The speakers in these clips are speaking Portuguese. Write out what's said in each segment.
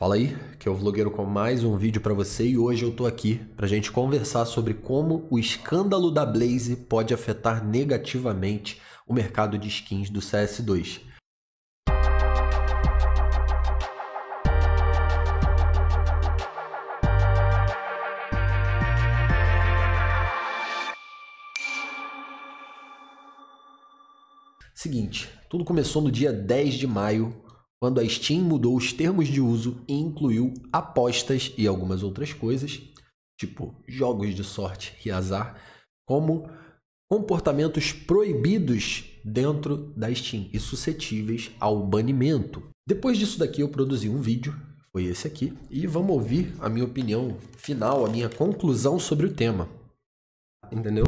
Fala aí, que é o Vlogueiro com mais um vídeo para você e hoje eu tô aqui pra gente conversar sobre como o escândalo da Blaze pode afetar negativamente o mercado de skins do CS2. Seguinte, tudo começou no dia 10 de maio quando a Steam mudou os termos de uso e incluiu apostas e algumas outras coisas, tipo jogos de sorte e azar, como comportamentos proibidos dentro da Steam e suscetíveis ao banimento. Depois disso daqui eu produzi um vídeo, foi esse aqui, e vamos ouvir a minha opinião final, a minha conclusão sobre o tema. Entendeu?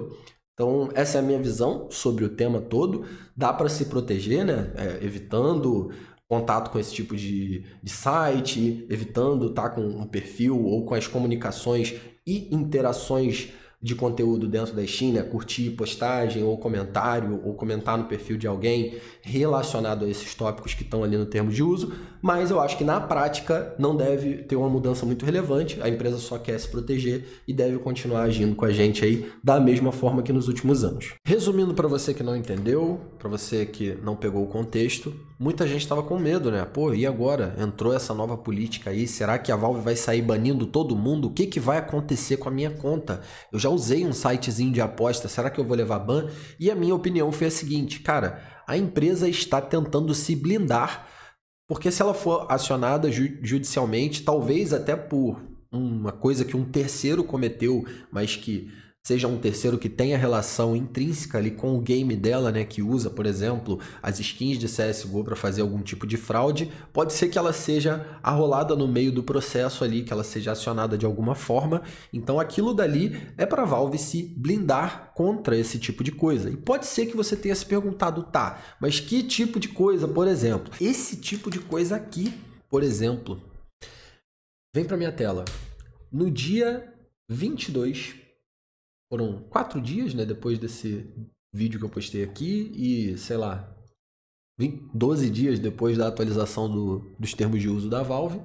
Então, essa é a minha visão sobre o tema todo. Dá para se proteger, né? É, evitando contato com esse tipo de, de site, evitando estar tá com um perfil ou com as comunicações e interações de conteúdo dentro da Steam, né? curtir postagem ou comentário ou comentar no perfil de alguém relacionado a esses tópicos que estão ali no termo de uso, mas eu acho que na prática não deve ter uma mudança muito relevante, a empresa só quer se proteger e deve continuar agindo com a gente aí da mesma forma que nos últimos anos. Resumindo para você que não entendeu, para você que não pegou o contexto, muita gente estava com medo, né? Pô, e agora? Entrou essa nova política aí, será que a Valve vai sair banindo todo mundo? O que, que vai acontecer com a minha conta? Eu já usei um sitezinho de aposta, será que eu vou levar ban? E a minha opinião foi a seguinte, cara, a empresa está tentando se blindar, porque se ela for acionada judicialmente, talvez até por uma coisa que um terceiro cometeu, mas que seja um terceiro que tenha relação intrínseca ali com o game dela, né, que usa, por exemplo, as skins de CS:GO para fazer algum tipo de fraude, pode ser que ela seja arrolada no meio do processo ali, que ela seja acionada de alguma forma. Então aquilo dali é para Valve se blindar contra esse tipo de coisa. E pode ser que você tenha se perguntado, tá, mas que tipo de coisa, por exemplo? Esse tipo de coisa aqui, por exemplo, vem para minha tela. No dia 22 foram quatro dias, né? Depois desse vídeo que eu postei aqui e, sei lá, 12 dias depois da atualização do, dos termos de uso da Valve,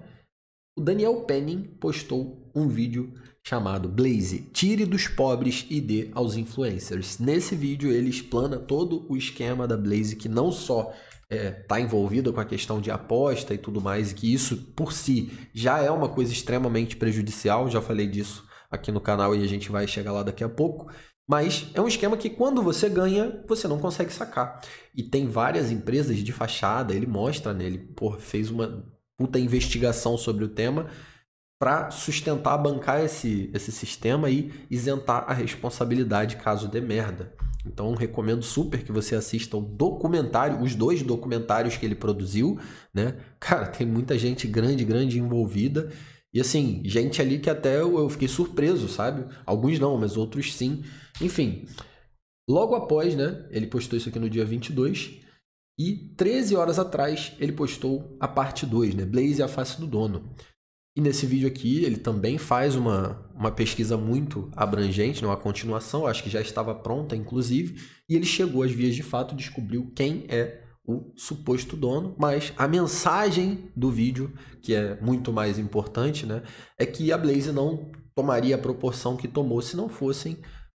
o Daniel Penning postou um vídeo chamado Blaze, tire dos pobres e dê aos influencers. Nesse vídeo ele explana todo o esquema da Blaze que não só está é, tá envolvida com a questão de aposta e tudo mais, e que isso por si já é uma coisa extremamente prejudicial, já falei disso aqui no canal e a gente vai chegar lá daqui a pouco. Mas é um esquema que quando você ganha, você não consegue sacar. E tem várias empresas de fachada, ele mostra nele, né? fez uma puta investigação sobre o tema para sustentar, bancar esse, esse sistema e isentar a responsabilidade caso dê merda. Então recomendo super que você assista o documentário, os dois documentários que ele produziu, né? Cara, tem muita gente grande, grande envolvida e assim, gente ali que até eu, fiquei surpreso, sabe? Alguns não, mas outros sim. Enfim, logo após, né? Ele postou isso aqui no dia 22. E 13 horas atrás ele postou a parte 2, né? Blaze e a face do dono. E nesse vídeo aqui ele também faz uma, uma pesquisa muito abrangente, né, uma continuação, acho que já estava pronta inclusive, e ele chegou às vias de fato, descobriu quem é o suposto dono, mas a mensagem do vídeo, que é muito mais importante, né, é que a Blaze não tomaria a proporção que tomou se não fossem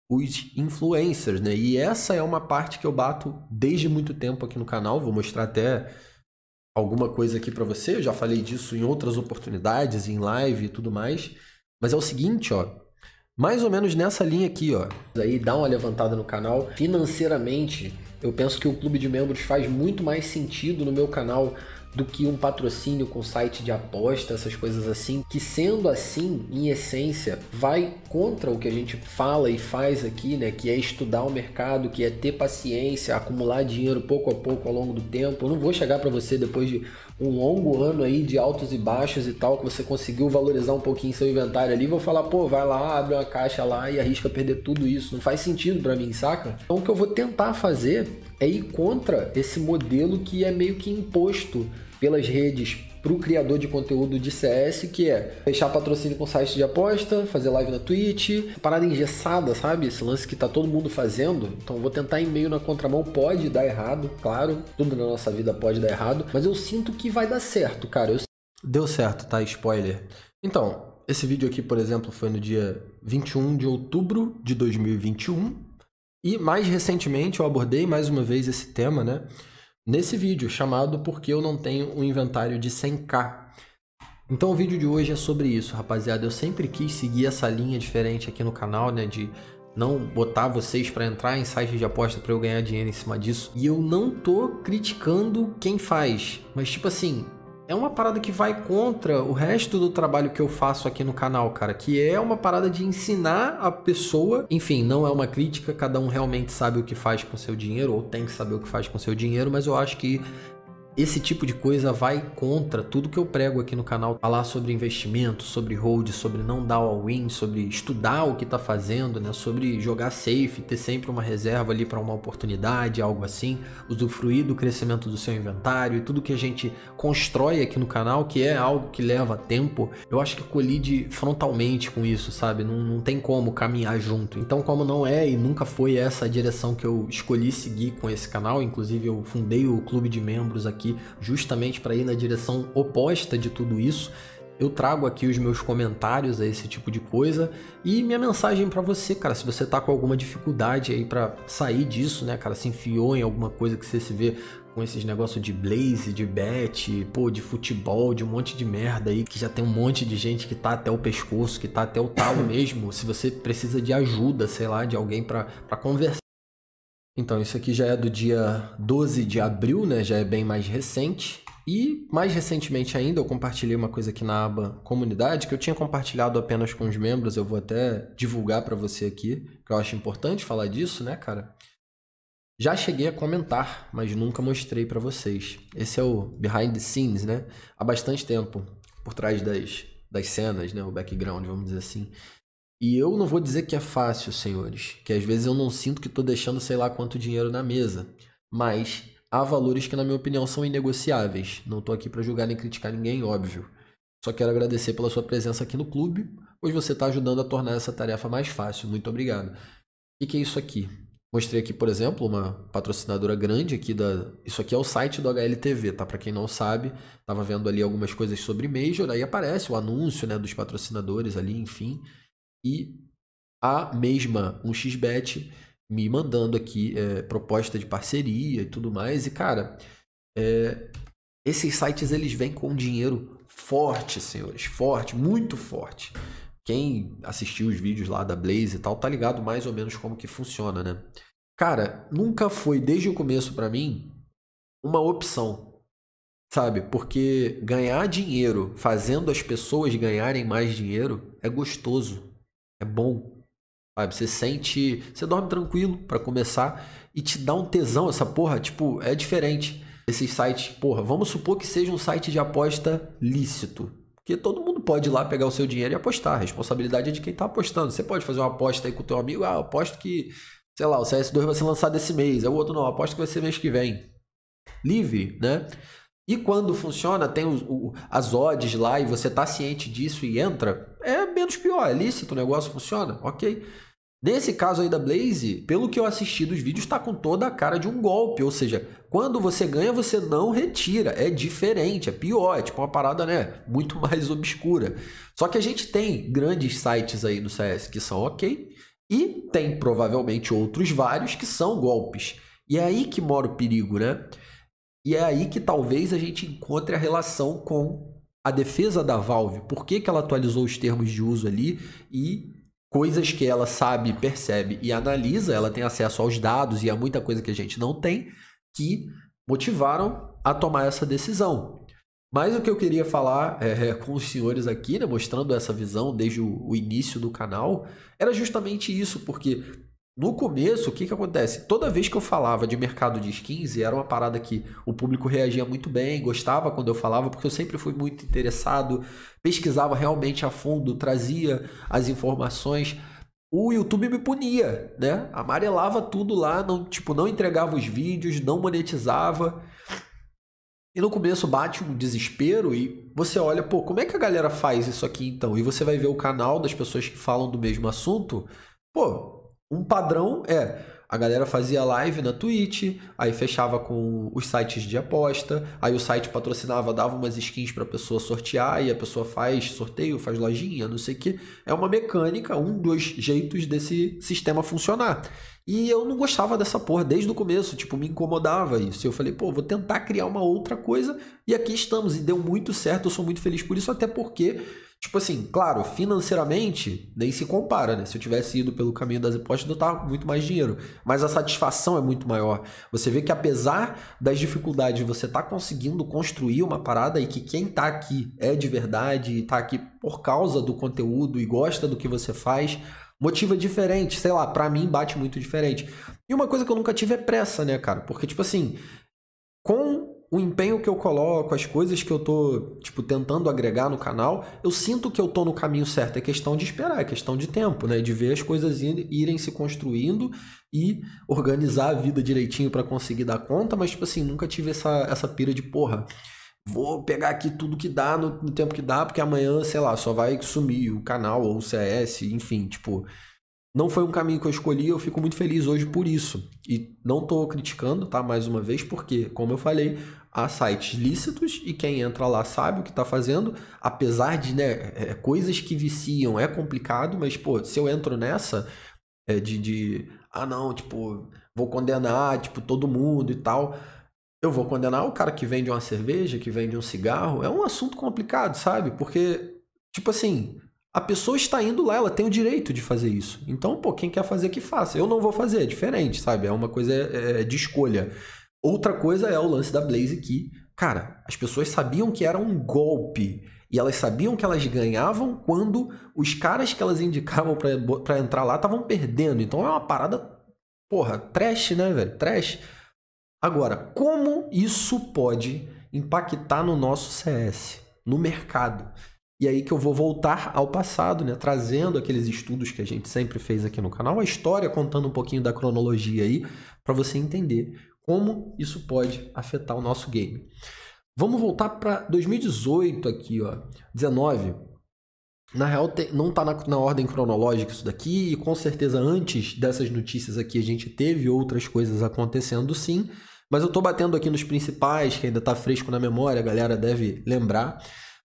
os influencers, né? E essa é uma parte que eu bato desde muito tempo aqui no canal, vou mostrar até alguma coisa aqui para você, eu já falei disso em outras oportunidades, em live e tudo mais, mas é o seguinte, ó, mais ou menos nessa linha aqui, ó. Aí dá uma levantada no canal financeiramente eu penso que o clube de membros faz muito mais sentido no meu canal do que um patrocínio com site de aposta, essas coisas assim, que sendo assim, em essência, vai contra o que a gente fala e faz aqui, né, que é estudar o mercado, que é ter paciência, acumular dinheiro pouco a pouco ao longo do tempo. Eu não vou chegar para você depois de um longo ano aí de altos e baixos e tal, que você conseguiu valorizar um pouquinho seu inventário ali, vou falar, pô, vai lá, abre uma caixa lá e arrisca perder tudo isso. Não faz sentido para mim, saca? Então o que eu vou tentar fazer é ir contra esse modelo que é meio que imposto pelas redes para o criador de conteúdo de CS, que é fechar patrocínio com site de aposta, fazer live na Twitch, parada engessada, sabe? Esse lance que tá todo mundo fazendo. Então vou tentar em meio na contramão, pode dar errado, claro. Tudo na nossa vida pode dar errado, mas eu sinto que vai dar certo, cara. Eu... Deu certo, tá? Spoiler. Então, esse vídeo aqui, por exemplo, foi no dia 21 de outubro de 2021. E mais recentemente eu abordei mais uma vez esse tema, né? nesse vídeo chamado Porque eu não tenho um inventário de 100k. Então o vídeo de hoje é sobre isso, rapaziada. Eu sempre quis seguir essa linha diferente aqui no canal, né, de não botar vocês para entrar em sites de aposta para eu ganhar dinheiro em cima disso. E eu não tô criticando quem faz, mas tipo assim, é uma parada que vai contra o resto do trabalho que eu faço aqui no canal, cara, que é uma parada de ensinar a pessoa. Enfim, não é uma crítica, cada um realmente sabe o que faz com seu dinheiro ou tem que saber o que faz com seu dinheiro, mas eu acho que esse tipo de coisa vai contra tudo que eu prego aqui no canal, falar sobre investimento, sobre hold, sobre não dar all-in, sobre estudar o que está fazendo, né? sobre jogar safe, ter sempre uma reserva ali para uma oportunidade, algo assim, usufruir do crescimento do seu inventário e tudo que a gente constrói aqui no canal, que é algo que leva tempo, eu acho que colide frontalmente com isso, sabe? Não, não tem como caminhar junto. Então, como não é e nunca foi essa a direção que eu escolhi seguir com esse canal, inclusive eu fundei o clube de membros aqui aqui justamente para ir na direção oposta de tudo isso. Eu trago aqui os meus comentários a esse tipo de coisa e minha mensagem para você, cara, se você tá com alguma dificuldade aí para sair disso, né, cara, se enfiou em alguma coisa que você se vê com esses negócios de blaze, de bet, pô, de futebol, de um monte de merda aí, que já tem um monte de gente que tá até o pescoço, que tá até o talo mesmo. Se você precisa de ajuda, sei lá, de alguém para conversar então, isso aqui já é do dia 12 de abril, né? Já é bem mais recente. E mais recentemente ainda, eu compartilhei uma coisa aqui na aba comunidade que eu tinha compartilhado apenas com os membros. Eu vou até divulgar para você aqui, que eu acho importante falar disso, né, cara? Já cheguei a comentar, mas nunca mostrei para vocês. Esse é o behind the scenes, né? Há bastante tempo por trás das, das cenas, né? O background, vamos dizer assim. E eu não vou dizer que é fácil, senhores, que às vezes eu não sinto que estou deixando sei lá quanto dinheiro na mesa, mas há valores que, na minha opinião, são inegociáveis. Não estou aqui para julgar nem criticar ninguém, óbvio. Só quero agradecer pela sua presença aqui no clube, pois você está ajudando a tornar essa tarefa mais fácil. Muito obrigado. O que, é isso aqui? Mostrei aqui, por exemplo, uma patrocinadora grande aqui da. Isso aqui é o site do HLTV, tá? Para quem não sabe, estava vendo ali algumas coisas sobre Major, aí aparece o anúncio, né, dos patrocinadores ali, enfim e a mesma 1xBet me mandando aqui é, proposta de parceria e tudo mais. E, cara, é, esses sites eles vêm com dinheiro forte, senhores. Forte, muito forte. Quem assistiu os vídeos lá da Blaze e tal, tá ligado mais ou menos como que funciona, né? Cara, nunca foi, desde o começo para mim, uma opção. Sabe? Porque ganhar dinheiro fazendo as pessoas ganharem mais dinheiro é gostoso. É bom. Sabe? Você sente. Você dorme tranquilo para começar e te dá um tesão essa porra. Tipo, é diferente. Esses sites, porra, vamos supor que seja um site de aposta lícito. Porque todo mundo pode ir lá pegar o seu dinheiro e apostar. A responsabilidade é de quem tá apostando. Você pode fazer uma aposta aí com o teu amigo. Ah, aposto que, sei lá, o CS2 vai ser lançado esse mês. É o outro não, aposto que vai ser mês que vem. Livre, né? E quando funciona, tem o, as odds lá e você tá ciente disso e entra, é menos pior, é lícito, o negócio funciona, ok. Nesse caso aí da Blaze, pelo que eu assisti dos vídeos, está com toda a cara de um golpe. Ou seja, quando você ganha, você não retira. É diferente, é pior, é tipo uma parada, né? Muito mais obscura. Só que a gente tem grandes sites aí no CS que são ok, e tem provavelmente outros vários que são golpes. E é aí que mora o perigo, né? E é aí que talvez a gente encontre a relação com a defesa da Valve, por que, que ela atualizou os termos de uso ali e coisas que ela sabe, percebe e analisa, ela tem acesso aos dados e a é muita coisa que a gente não tem, que motivaram a tomar essa decisão. Mas o que eu queria falar é, é com os senhores aqui, né, mostrando essa visão desde o, o início do canal, era justamente isso, porque no começo, o que, que acontece? Toda vez que eu falava de mercado de skins, era uma parada que o público reagia muito bem, gostava quando eu falava, porque eu sempre fui muito interessado, pesquisava realmente a fundo, trazia as informações. O YouTube me punia, né? Amarelava tudo lá, não, tipo, não entregava os vídeos, não monetizava. E no começo bate um desespero e você olha, pô, como é que a galera faz isso aqui então? E você vai ver o canal das pessoas que falam do mesmo assunto, pô, um padrão é a galera fazia live na Twitch, aí fechava com os sites de aposta, aí o site patrocinava, dava umas skins para a pessoa sortear, e a pessoa faz sorteio, faz lojinha, não sei o que. É uma mecânica, um dos jeitos desse sistema funcionar. E eu não gostava dessa porra desde o começo, tipo, me incomodava isso. Eu falei, pô, vou tentar criar uma outra coisa, e aqui estamos, e deu muito certo, eu sou muito feliz por isso, até porque Tipo assim, claro, financeiramente nem se compara, né? Se eu tivesse ido pelo caminho das apostas, eu tava com muito mais dinheiro. Mas a satisfação é muito maior. Você vê que apesar das dificuldades, você tá conseguindo construir uma parada e que quem tá aqui é de verdade e tá aqui por causa do conteúdo e gosta do que você faz, motiva diferente. Sei lá, para mim bate muito diferente. E uma coisa que eu nunca tive é pressa, né, cara? Porque, tipo assim, com o empenho que eu coloco, as coisas que eu tô, tipo, tentando agregar no canal, eu sinto que eu tô no caminho certo. É questão de esperar, é questão de tempo, né? De ver as coisas irem se construindo e organizar a vida direitinho para conseguir dar conta, mas, tipo assim, nunca tive essa, essa pira de porra. Vou pegar aqui tudo que dá no, no tempo que dá, porque amanhã, sei lá, só vai sumir o canal ou o CS, enfim, tipo não foi um caminho que eu escolhi, eu fico muito feliz hoje por isso. E não estou criticando, tá? Mais uma vez, porque, como eu falei, há sites lícitos e quem entra lá sabe o que está fazendo, apesar de né, é, é, coisas que viciam é complicado, mas, pô, se eu entro nessa é, de, de, ah, não, tipo, vou condenar, tipo, todo mundo e tal. Eu vou condenar o cara que vende uma cerveja, que vende um cigarro. É um assunto complicado, sabe? Porque, tipo assim, a pessoa está indo lá, ela tem o direito de fazer isso. Então, pô, quem quer fazer que faça. Eu não vou fazer, é diferente, sabe? É uma coisa é, é, de escolha. Outra coisa é o lance da Blaze que, cara, as pessoas sabiam que era um golpe. E elas sabiam que elas ganhavam quando os caras que elas indicavam para entrar lá estavam perdendo. Então é uma parada, porra, trash, né, velho? Trash. Agora, como isso pode impactar no nosso CS, no mercado? E aí que eu vou voltar ao passado, né? Trazendo aqueles estudos que a gente sempre fez aqui no canal, a história contando um pouquinho da cronologia aí, para você entender como isso pode afetar o nosso game. Vamos voltar para 2018 aqui, ó, 19. Na real, não está na, na ordem cronológica isso daqui, e com certeza antes dessas notícias aqui a gente teve outras coisas acontecendo sim, mas eu estou batendo aqui nos principais, que ainda está fresco na memória, a galera deve lembrar.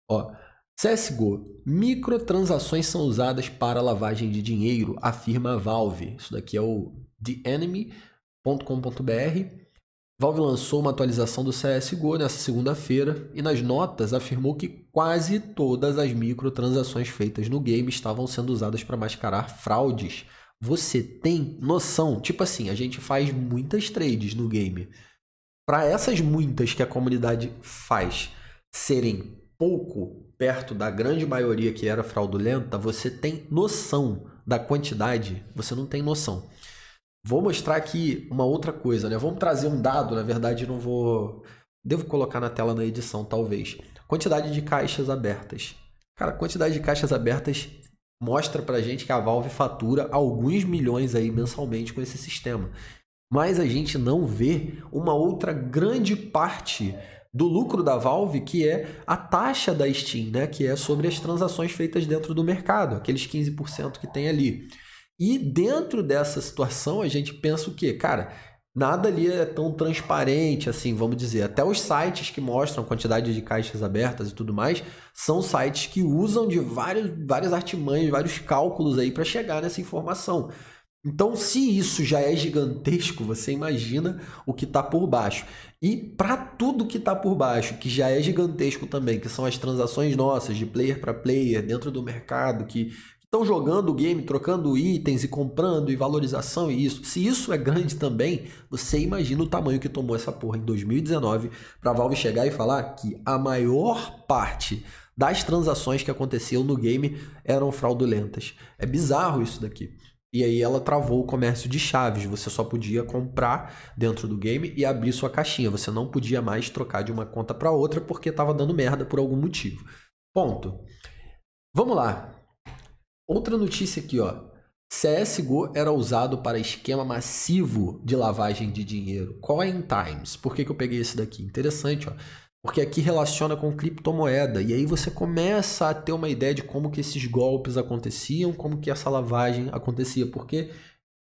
Ó, CSGO. Microtransações são usadas para lavagem de dinheiro, afirma a Valve. Isso daqui é o TheEnemy.com.br. Valve lançou uma atualização do CSGO nessa segunda-feira e nas notas afirmou que quase todas as microtransações feitas no game estavam sendo usadas para mascarar fraudes. Você tem noção? Tipo assim, a gente faz muitas trades no game. Para essas muitas que a comunidade faz serem pouco perto da grande maioria que era fraudulenta, você tem noção da quantidade, você não tem noção. Vou mostrar aqui uma outra coisa, né? Vamos trazer um dado, na verdade não vou devo colocar na tela na edição talvez. Quantidade de caixas abertas. Cara, quantidade de caixas abertas mostra pra gente que a Valve fatura alguns milhões aí mensalmente com esse sistema. Mas a gente não vê uma outra grande parte do lucro da Valve, que é a taxa da Steam, né? que é sobre as transações feitas dentro do mercado, aqueles 15% que tem ali. E dentro dessa situação, a gente pensa o quê? Cara, nada ali é tão transparente assim, vamos dizer. Até os sites que mostram a quantidade de caixas abertas e tudo mais, são sites que usam de vários, várias artimanhas, vários cálculos aí para chegar nessa informação. Então, se isso já é gigantesco, você imagina o que está por baixo. E para tudo que está por baixo, que já é gigantesco também, que são as transações nossas de player para player dentro do mercado, que estão jogando o game, trocando itens e comprando e valorização e isso. Se isso é grande também, você imagina o tamanho que tomou essa porra em 2019 para Valve chegar e falar que a maior parte das transações que aconteciam no game eram fraudulentas. É bizarro isso daqui. E aí ela travou o comércio de chaves. Você só podia comprar dentro do game e abrir sua caixinha. Você não podia mais trocar de uma conta para outra porque estava dando merda por algum motivo. Ponto. Vamos lá. Outra notícia aqui, ó. CSGO era usado para esquema massivo de lavagem de dinheiro. Coin Times. Por que, que eu peguei esse daqui? Interessante, ó porque aqui relaciona com criptomoeda. E aí você começa a ter uma ideia de como que esses golpes aconteciam, como que essa lavagem acontecia, porque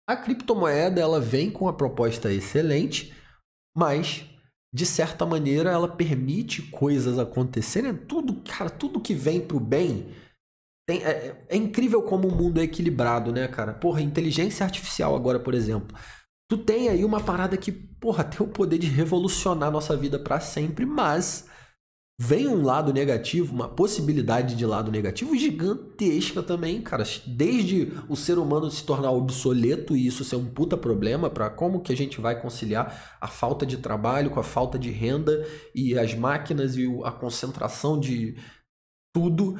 a criptomoeda ela vem com uma proposta excelente, mas de certa maneira ela permite coisas acontecerem. Tudo, cara, tudo que vem para o bem tem, é, é incrível como o mundo é equilibrado, né, cara? Porra, inteligência artificial agora, por exemplo. Tu tem aí uma parada que, porra, tem o poder de revolucionar nossa vida para sempre, mas vem um lado negativo, uma possibilidade de lado negativo gigantesca também, cara. Desde o ser humano se tornar obsoleto e isso ser um puta problema para como que a gente vai conciliar a falta de trabalho com a falta de renda e as máquinas e a concentração de tudo.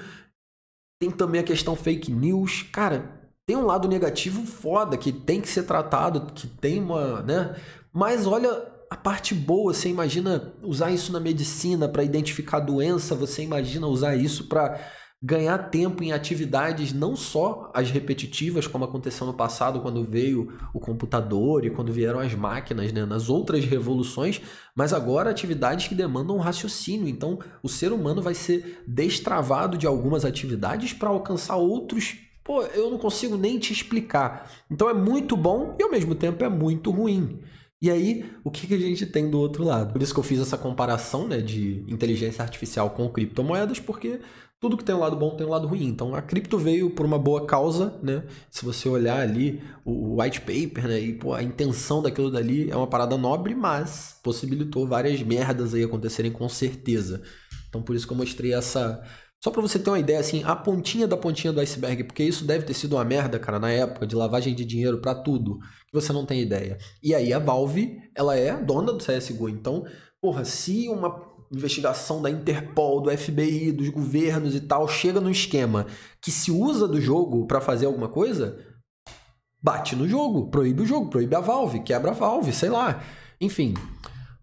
Tem também a questão fake news, cara tem um lado negativo foda que tem que ser tratado, que tem uma, né? Mas olha a parte boa, você imagina usar isso na medicina para identificar doença, você imagina usar isso para ganhar tempo em atividades não só as repetitivas, como aconteceu no passado quando veio o computador e quando vieram as máquinas, né? nas outras revoluções, mas agora atividades que demandam raciocínio. Então, o ser humano vai ser destravado de algumas atividades para alcançar outros Pô, eu não consigo nem te explicar. Então é muito bom e ao mesmo tempo é muito ruim. E aí, o que, que a gente tem do outro lado? Por isso que eu fiz essa comparação né, de inteligência artificial com criptomoedas, porque tudo que tem um lado bom tem um lado ruim. Então a cripto veio por uma boa causa, né? Se você olhar ali o white paper, né? E pô, a intenção daquilo dali é uma parada nobre, mas possibilitou várias merdas aí acontecerem com certeza. Então por isso que eu mostrei essa só para você ter uma ideia, assim, a pontinha da pontinha do iceberg, porque isso deve ter sido uma merda, cara, na época de lavagem de dinheiro para tudo, que você não tem ideia. E aí a Valve, ela é dona do CSGO, então, porra, se uma investigação da Interpol, do FBI, dos governos e tal chega no esquema que se usa do jogo para fazer alguma coisa, bate no jogo, proíbe o jogo, proíbe a Valve, quebra a Valve, sei lá. Enfim,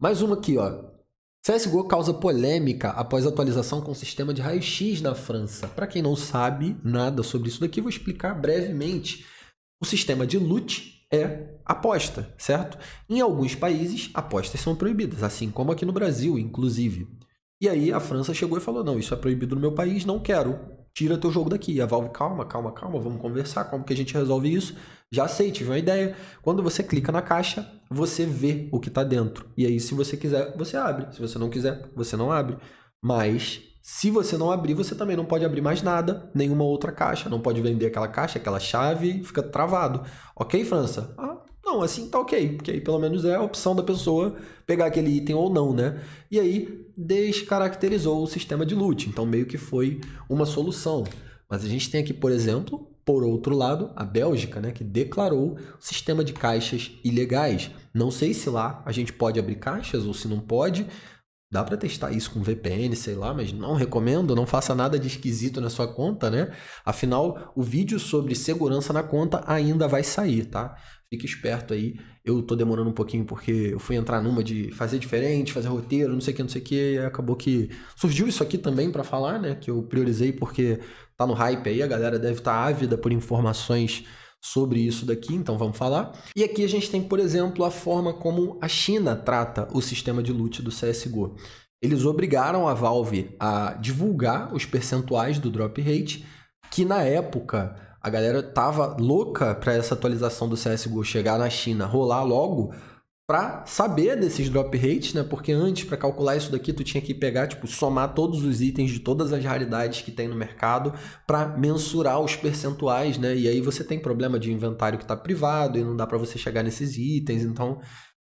mais uma aqui, ó. CSGO causa polêmica após atualização com sistema de raio-x na França. Para quem não sabe nada sobre isso daqui, vou explicar brevemente. O sistema de loot é aposta, certo? Em alguns países, apostas são proibidas, assim como aqui no Brasil, inclusive. E aí a França chegou e falou: não, isso é proibido no meu país, não quero. Tira teu jogo daqui. E a Valve, calma, calma, calma, vamos conversar, como que a gente resolve isso? Já sei, tive uma ideia. Quando você clica na caixa, você vê o que está dentro. E aí, se você quiser, você abre. Se você não quiser, você não abre. Mas se você não abrir, você também não pode abrir mais nada, nenhuma outra caixa, não pode vender aquela caixa, aquela chave, fica travado. Ok, França? Ah, não, assim tá ok, porque aí pelo menos é a opção da pessoa pegar aquele item ou não, né? E aí descaracterizou o sistema de loot, então meio que foi uma solução. Mas a gente tem aqui, por exemplo, por outro lado, a Bélgica, né, que declarou o sistema de caixas ilegais. Não sei se lá a gente pode abrir caixas ou se não pode, Dá para testar isso com VPN, sei lá, mas não recomendo, não faça nada de esquisito na sua conta, né? Afinal, o vídeo sobre segurança na conta ainda vai sair, tá? Fique esperto aí. Eu tô demorando um pouquinho porque eu fui entrar numa de fazer diferente, fazer roteiro, não sei o que, não sei o que, e acabou que surgiu isso aqui também para falar, né? Que eu priorizei porque tá no hype aí, a galera deve estar tá ávida por informações sobre isso daqui, então vamos falar. E aqui a gente tem, por exemplo, a forma como a China trata o sistema de loot do CSGO. Eles obrigaram a Valve a divulgar os percentuais do drop rate, que na época a galera tava louca para essa atualização do CSGO chegar na China, rolar logo, para saber desses drop rates, né? Porque antes para calcular isso daqui tu tinha que pegar tipo somar todos os itens de todas as raridades que tem no mercado para mensurar os percentuais, né? E aí você tem problema de inventário que está privado e não dá para você chegar nesses itens, então o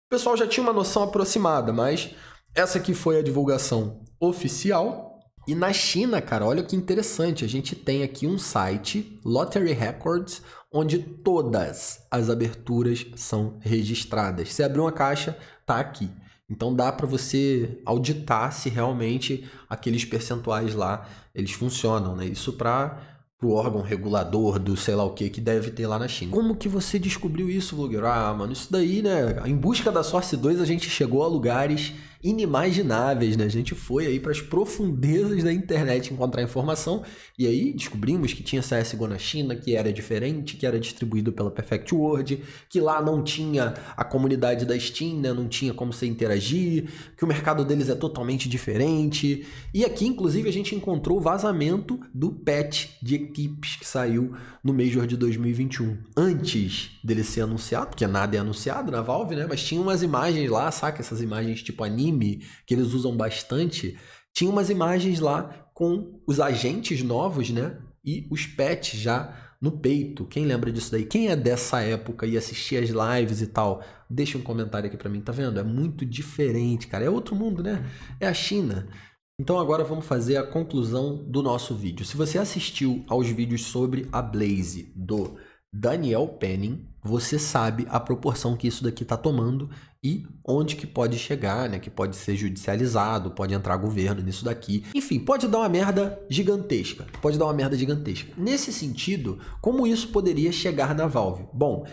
pessoal já tinha uma noção aproximada, mas essa aqui foi a divulgação oficial. E na China, cara, olha que interessante, a gente tem aqui um site, Lottery Records, onde todas as aberturas são registradas. Se abrir uma caixa, tá aqui. Então dá para você auditar se realmente aqueles percentuais lá eles funcionam, né? Isso para o órgão regulador do sei lá o que que deve ter lá na China. Como que você descobriu isso, vlogueiro? Ah, mano, isso daí, né? Em busca da Source 2 a gente chegou a lugares inimagináveis, né? A gente foi aí para as profundezas da internet encontrar informação e aí descobrimos que tinha CSGO na China, que era diferente, que era distribuído pela Perfect World, que lá não tinha a comunidade da Steam, né? não tinha como você interagir, que o mercado deles é totalmente diferente. E aqui, inclusive, a gente encontrou o vazamento do patch de equipes que saiu no Major de 2021, antes dele ser anunciado, porque nada é anunciado na Valve, né? Mas tinha umas imagens lá, saca? Essas imagens tipo anime que eles usam bastante, tinha umas imagens lá com os agentes novos, né? E os pets já no peito. Quem lembra disso daí? Quem é dessa época e assistia as lives e tal? Deixa um comentário aqui para mim, tá vendo? É muito diferente, cara. É outro mundo, né? É a China. Então agora vamos fazer a conclusão do nosso vídeo. Se você assistiu aos vídeos sobre a Blaze do Daniel Penning, você sabe a proporção que isso daqui está tomando e onde que pode chegar, né? Que pode ser judicializado, pode entrar governo nisso daqui. Enfim, pode dar uma merda gigantesca. Pode dar uma merda gigantesca. Nesse sentido, como isso poderia chegar na Valve? Bom,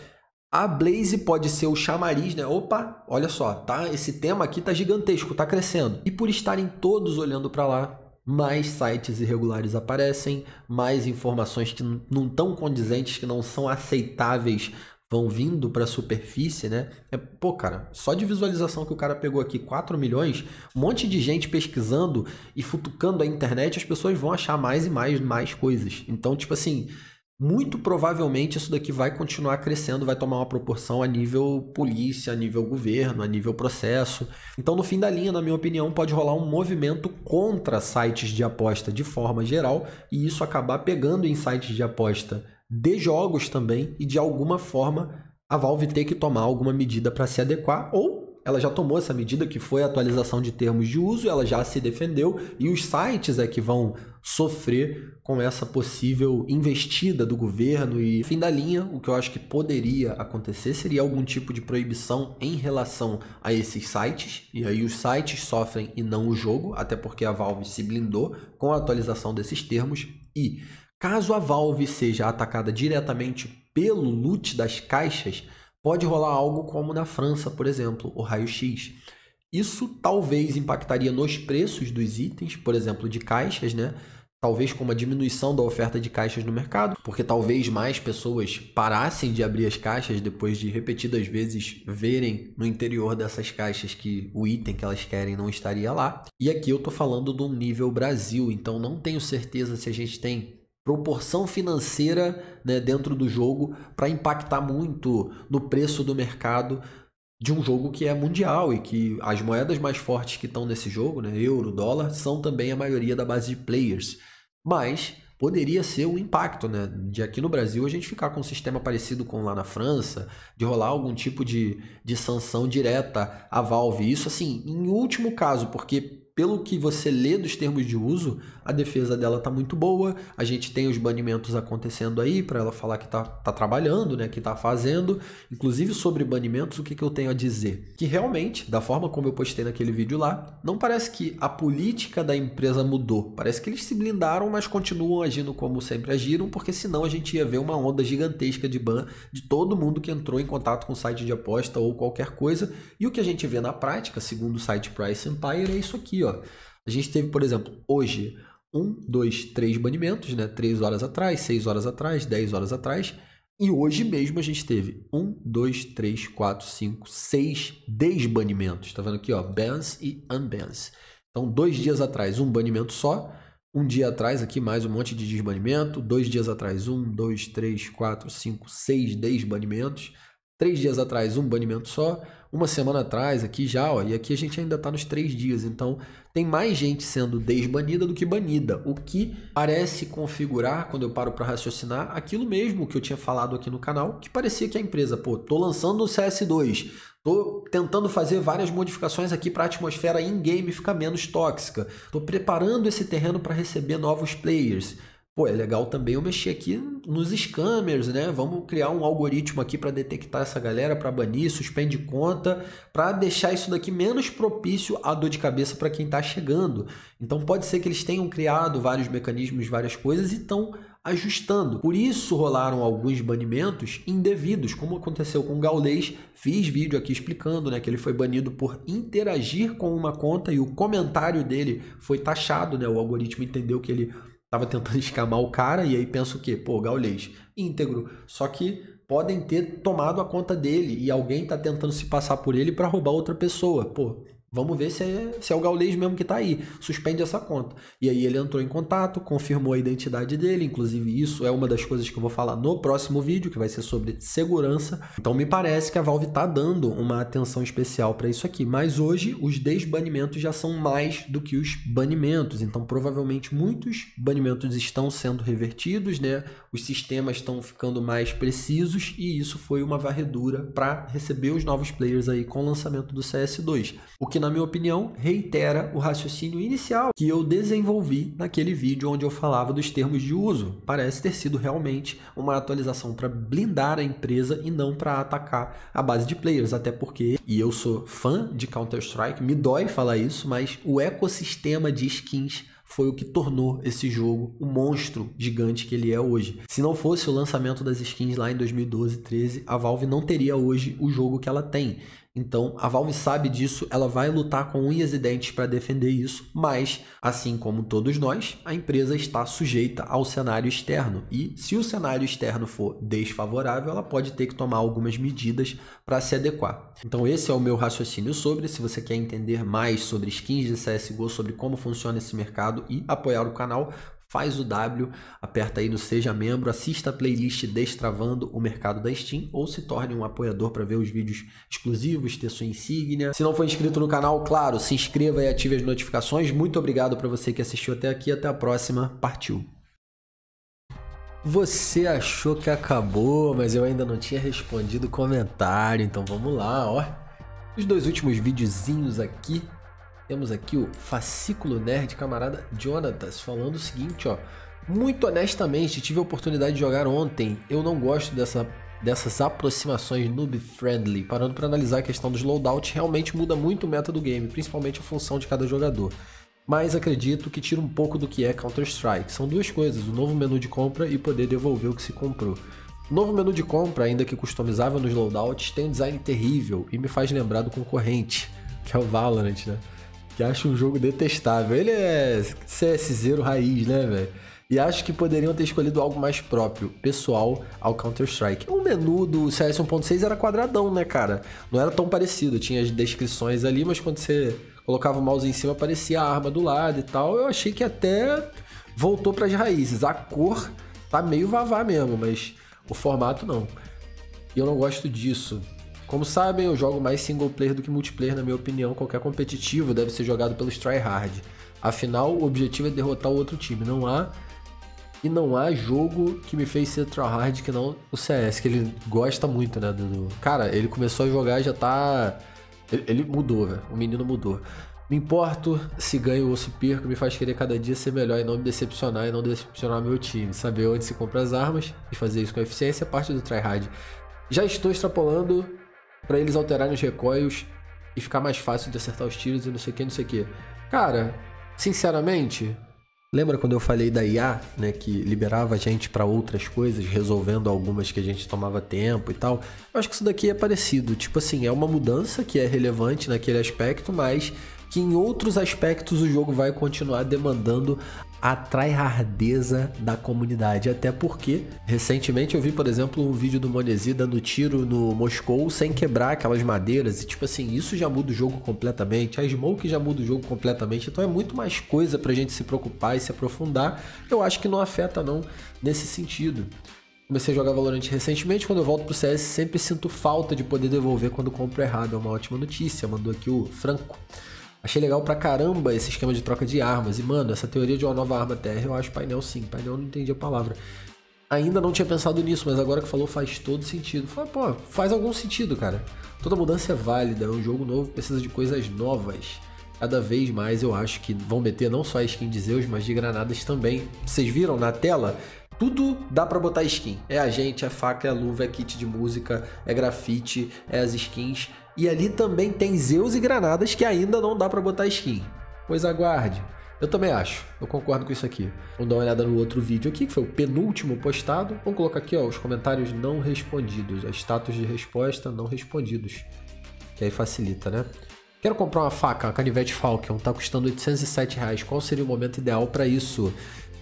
a Blaze pode ser o chamariz, né? Opa, olha só, tá? Esse tema aqui tá gigantesco, tá crescendo. E por estarem todos olhando para lá, mais sites irregulares aparecem, mais informações que não estão condizentes, que não são aceitáveis vão vindo para a superfície, né? É, pô, cara, só de visualização que o cara pegou aqui, 4 milhões, um monte de gente pesquisando e futucando a internet, as pessoas vão achar mais e mais, mais coisas. Então, tipo assim, muito provavelmente isso daqui vai continuar crescendo, vai tomar uma proporção a nível polícia, a nível governo, a nível processo. Então, no fim da linha, na minha opinião, pode rolar um movimento contra sites de aposta de forma geral e isso acabar pegando em sites de aposta de jogos também e de alguma forma a Valve ter que tomar alguma medida para se adequar ou ela já tomou essa medida que foi a atualização de termos de uso, ela já se defendeu e os sites é que vão sofrer com essa possível investida do governo e fim da linha, o que eu acho que poderia acontecer seria algum tipo de proibição em relação a esses sites, e aí os sites sofrem e não o jogo, até porque a Valve se blindou com a atualização desses termos e Caso a valve seja atacada diretamente pelo loot das caixas, pode rolar algo como na França, por exemplo, o raio-x. Isso talvez impactaria nos preços dos itens, por exemplo, de caixas, né? Talvez com uma diminuição da oferta de caixas no mercado, porque talvez mais pessoas parassem de abrir as caixas depois de repetidas vezes verem no interior dessas caixas que o item que elas querem não estaria lá. E aqui eu tô falando de um nível Brasil, então não tenho certeza se a gente tem proporção financeira né, dentro do jogo para impactar muito no preço do mercado de um jogo que é mundial e que as moedas mais fortes que estão nesse jogo, né, euro, dólar, são também a maioria da base de players. Mas poderia ser um impacto, né? De aqui no Brasil a gente ficar com um sistema parecido com lá na França, de rolar algum tipo de, de sanção direta à Valve. Isso, assim, em último caso, porque pelo que você lê dos termos de uso, a defesa dela tá muito boa, a gente tem os banimentos acontecendo aí para ela falar que tá, tá trabalhando, né, que tá fazendo. Inclusive sobre banimentos, o que, que eu tenho a dizer? Que realmente, da forma como eu postei naquele vídeo lá, não parece que a política da empresa mudou. Parece que eles se blindaram, mas continuam agindo como sempre agiram, porque senão a gente ia ver uma onda gigantesca de ban de todo mundo que entrou em contato com o site de aposta ou qualquer coisa. E o que a gente vê na prática, segundo o site Price Empire, é isso aqui, ó. A gente teve, por exemplo, hoje um, dois, três banimentos, né? Três horas atrás, seis horas atrás, dez horas atrás. E hoje mesmo a gente teve um, dois, três, quatro, cinco, seis desbanimentos. Tá vendo aqui, ó? Bans e unbans. Então, dois dias atrás, um banimento só. Um dia atrás, aqui mais um monte de desbanimento. Dois dias atrás, um, dois, três, quatro, cinco, seis desbanimentos. Três dias atrás, um banimento só uma semana atrás aqui já, ó, e aqui a gente ainda está nos três dias, então tem mais gente sendo desbanida do que banida, o que parece configurar, quando eu paro para raciocinar, aquilo mesmo que eu tinha falado aqui no canal, que parecia que a empresa, pô, tô lançando o CS2, Tô tentando fazer várias modificações aqui para a atmosfera in-game ficar menos tóxica. Tô preparando esse terreno para receber novos players pô, é legal também eu mexer aqui nos scammers, né? Vamos criar um algoritmo aqui para detectar essa galera, para banir, suspende conta, para deixar isso daqui menos propício à dor de cabeça para quem está chegando. Então pode ser que eles tenham criado vários mecanismos, várias coisas e estão ajustando. Por isso rolaram alguns banimentos indevidos, como aconteceu com o Gaulês. Fiz vídeo aqui explicando né, que ele foi banido por interagir com uma conta e o comentário dele foi taxado, né? O algoritmo entendeu que ele Tava tentando escamar o cara e aí penso o quê? Pô, Gaulês, íntegro. Só que podem ter tomado a conta dele e alguém tá tentando se passar por ele para roubar outra pessoa. Pô, Vamos ver se é, se é o gaulês mesmo que está aí. Suspende essa conta. E aí ele entrou em contato, confirmou a identidade dele. Inclusive, isso é uma das coisas que eu vou falar no próximo vídeo, que vai ser sobre segurança. Então, me parece que a Valve está dando uma atenção especial para isso aqui. Mas hoje, os desbanimentos já são mais do que os banimentos. Então, provavelmente, muitos banimentos estão sendo revertidos, né? Os sistemas estão ficando mais precisos. E isso foi uma varredura para receber os novos players aí com o lançamento do CS2. O que na minha opinião, reitera o raciocínio inicial que eu desenvolvi naquele vídeo onde eu falava dos termos de uso. Parece ter sido realmente uma atualização para blindar a empresa e não para atacar a base de players, até porque, e eu sou fã de Counter-Strike, me dói falar isso, mas o ecossistema de skins foi o que tornou esse jogo o monstro gigante que ele é hoje. Se não fosse o lançamento das skins lá em 2012, 13, a Valve não teria hoje o jogo que ela tem. Então a Valve sabe disso, ela vai lutar com unhas e dentes para defender isso, mas, assim como todos nós, a empresa está sujeita ao cenário externo. E se o cenário externo for desfavorável, ela pode ter que tomar algumas medidas para se adequar. Então esse é o meu raciocínio sobre. Se você quer entender mais sobre skins de CSGO, sobre como funciona esse mercado e apoiar o canal, faz o W, aperta aí no Seja Membro, assista a playlist Destravando o Mercado da Steam ou se torne um apoiador para ver os vídeos exclusivos, ter sua insígnia. Se não for inscrito no canal, claro, se inscreva e ative as notificações. Muito obrigado para você que assistiu até aqui. Até a próxima. Partiu! Você achou que acabou, mas eu ainda não tinha respondido o comentário, então vamos lá, ó. Os dois últimos videozinhos aqui temos aqui o fascículo nerd camarada Jonatas falando o seguinte, ó. Muito honestamente, tive a oportunidade de jogar ontem. Eu não gosto dessa, dessas aproximações noob friendly. Parando para analisar a questão dos loadout, realmente muda muito o meta do game, principalmente a função de cada jogador. Mas acredito que tira um pouco do que é Counter-Strike. São duas coisas: o novo menu de compra e poder devolver o que se comprou. O novo menu de compra, ainda que customizável nos loadouts, tem um design terrível e me faz lembrar do concorrente, que é o Valorant, né? que acho um jogo detestável. Ele é CS0 raiz, né, velho? E acho que poderiam ter escolhido algo mais próprio, pessoal, ao Counter-Strike. O menu do CS 1.6 era quadradão, né, cara? Não era tão parecido, tinha as descrições ali, mas quando você colocava o mouse em cima, aparecia a arma do lado e tal. Eu achei que até voltou para as raízes. A cor tá meio vavá mesmo, mas o formato não. E eu não gosto disso. Como sabem, eu jogo mais single player do que multiplayer, na minha opinião. Qualquer competitivo deve ser jogado pelos tryhard. Afinal, o objetivo é derrotar o outro time. Não há e não há jogo que me fez ser tryhard que não o CS, que ele gosta muito, né? Do... Cara, ele começou a jogar e já tá. Ele, ele mudou, velho. O menino mudou. Me importo se ganho ou se perco, me faz querer cada dia ser melhor e não me decepcionar e não decepcionar meu time. Saber onde se compra as armas e fazer isso com eficiência é parte do tryhard. Já estou extrapolando para eles alterarem os recoils e ficar mais fácil de acertar os tiros e não sei o que, não sei o que. Cara, sinceramente, lembra quando eu falei da IA, né, que liberava a gente para outras coisas, resolvendo algumas que a gente tomava tempo e tal? Eu acho que isso daqui é parecido, tipo assim, é uma mudança que é relevante naquele aspecto, mas que em outros aspectos o jogo vai continuar demandando a tryhardeza da comunidade. Até porque, recentemente eu vi, por exemplo, um vídeo do Monesi dando tiro no Moscou sem quebrar aquelas madeiras. E tipo assim, isso já muda o jogo completamente. A Smoke já muda o jogo completamente. Então é muito mais coisa pra gente se preocupar e se aprofundar. Eu acho que não afeta não nesse sentido. Comecei a jogar Valorant recentemente, quando eu volto pro CS sempre sinto falta de poder devolver quando compro errado. É uma ótima notícia, mandou aqui o Franco. Achei legal pra caramba esse esquema de troca de armas. E, mano, essa teoria de uma nova arma terra, eu acho painel sim. Painel não entendi a palavra. Ainda não tinha pensado nisso, mas agora que falou faz todo sentido. Fala, pô, faz algum sentido, cara. Toda mudança é válida, é um jogo novo, precisa de coisas novas. Cada vez mais eu acho que vão meter não só a skin de Zeus, mas de granadas também. Vocês viram na tela? Tudo dá para botar skin. É a gente, é faca, é luva, é kit de música, é grafite, é as skins e ali também tem Zeus e granadas que ainda não dá para botar skin. Pois aguarde. Eu também acho, eu concordo com isso aqui. Vamos dar uma olhada no outro vídeo aqui, que foi o penúltimo postado. Vamos colocar aqui ó, os comentários não respondidos, status de resposta não respondidos. Que aí facilita, né? Quero comprar uma faca, uma canivete Falcon, tá custando 807 reais. Qual seria o momento ideal para isso?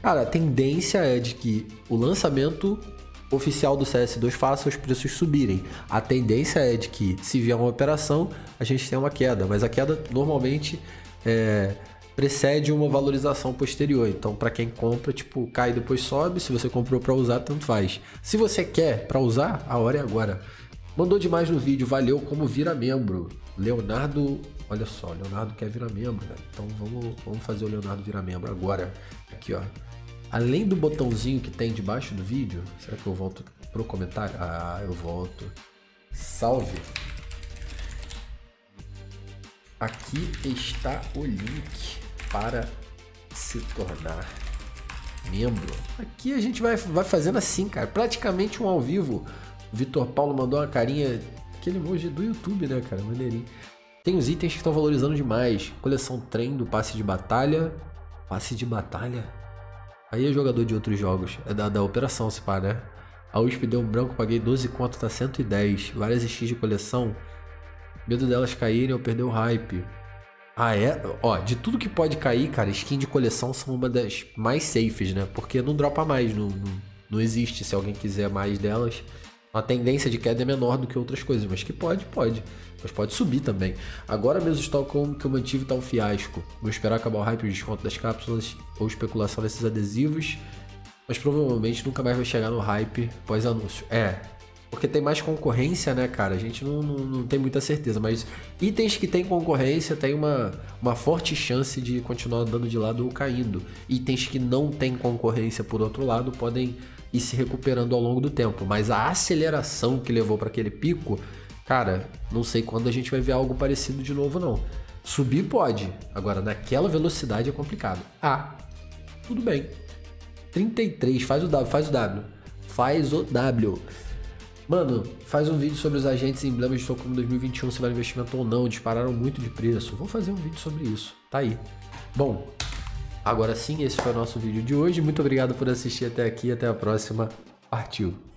Cara, a tendência é de que o lançamento oficial do CS2 faça os preços subirem. A tendência é de que, se vier uma operação, a gente tenha uma queda, mas a queda normalmente é, precede uma valorização posterior. Então, para quem compra, tipo, cai depois sobe. Se você comprou para usar, tanto faz. Se você quer para usar, a hora é agora. Mandou demais no vídeo, valeu como vira membro. Leonardo, olha só, Leonardo quer virar membro, né? Então vamos, vamos fazer o Leonardo virar membro agora. Aqui, ó além do botãozinho que tem debaixo do vídeo, será que eu volto pro comentário? Ah, eu volto. Salve! Aqui está o link para se tornar membro. Aqui a gente vai, vai fazendo assim, cara. Praticamente um ao vivo. O Vitor Paulo mandou uma carinha, aquele emoji do YouTube, né, cara? Maneirinho. Tem os itens que estão valorizando demais. Coleção trem do passe de batalha. Passe de batalha? Aí é jogador de outros jogos. É da, da operação, se pá, né? A USP deu um branco, paguei 12 conto, tá 110. Várias X de coleção. Medo delas caírem ou perder o hype. Ah, é? Ó, de tudo que pode cair, cara, skin de coleção são uma das mais safes, né? Porque não dropa mais, não, não, não existe. Se alguém quiser mais delas, a tendência de queda é menor do que outras coisas, mas que pode, pode. Mas pode subir também. Agora mesmo Stockholm que eu mantive tá um fiasco. Vou esperar acabar o hype de desconto das cápsulas ou especulação desses adesivos, mas provavelmente nunca mais vai chegar no hype pós-anúncio. É, porque tem mais concorrência, né, cara? A gente não, não, não, tem muita certeza, mas itens que tem concorrência tem uma, uma forte chance de continuar andando de lado ou caindo. Itens que não tem concorrência, por outro lado, podem e se recuperando ao longo do tempo. Mas a aceleração que levou para aquele pico, cara, não sei quando a gente vai ver algo parecido de novo, não. Subir pode, agora naquela velocidade é complicado. Ah, tudo bem. 33, faz o W, faz o W. Faz o W. Mano, faz um vídeo sobre os agentes e emblemas de socorro 2021, se vale investimento ou não, dispararam muito de preço. Vou fazer um vídeo sobre isso, tá aí. Bom, Agora sim, esse foi o nosso vídeo de hoje. Muito obrigado por assistir até aqui. Até a próxima. Partiu!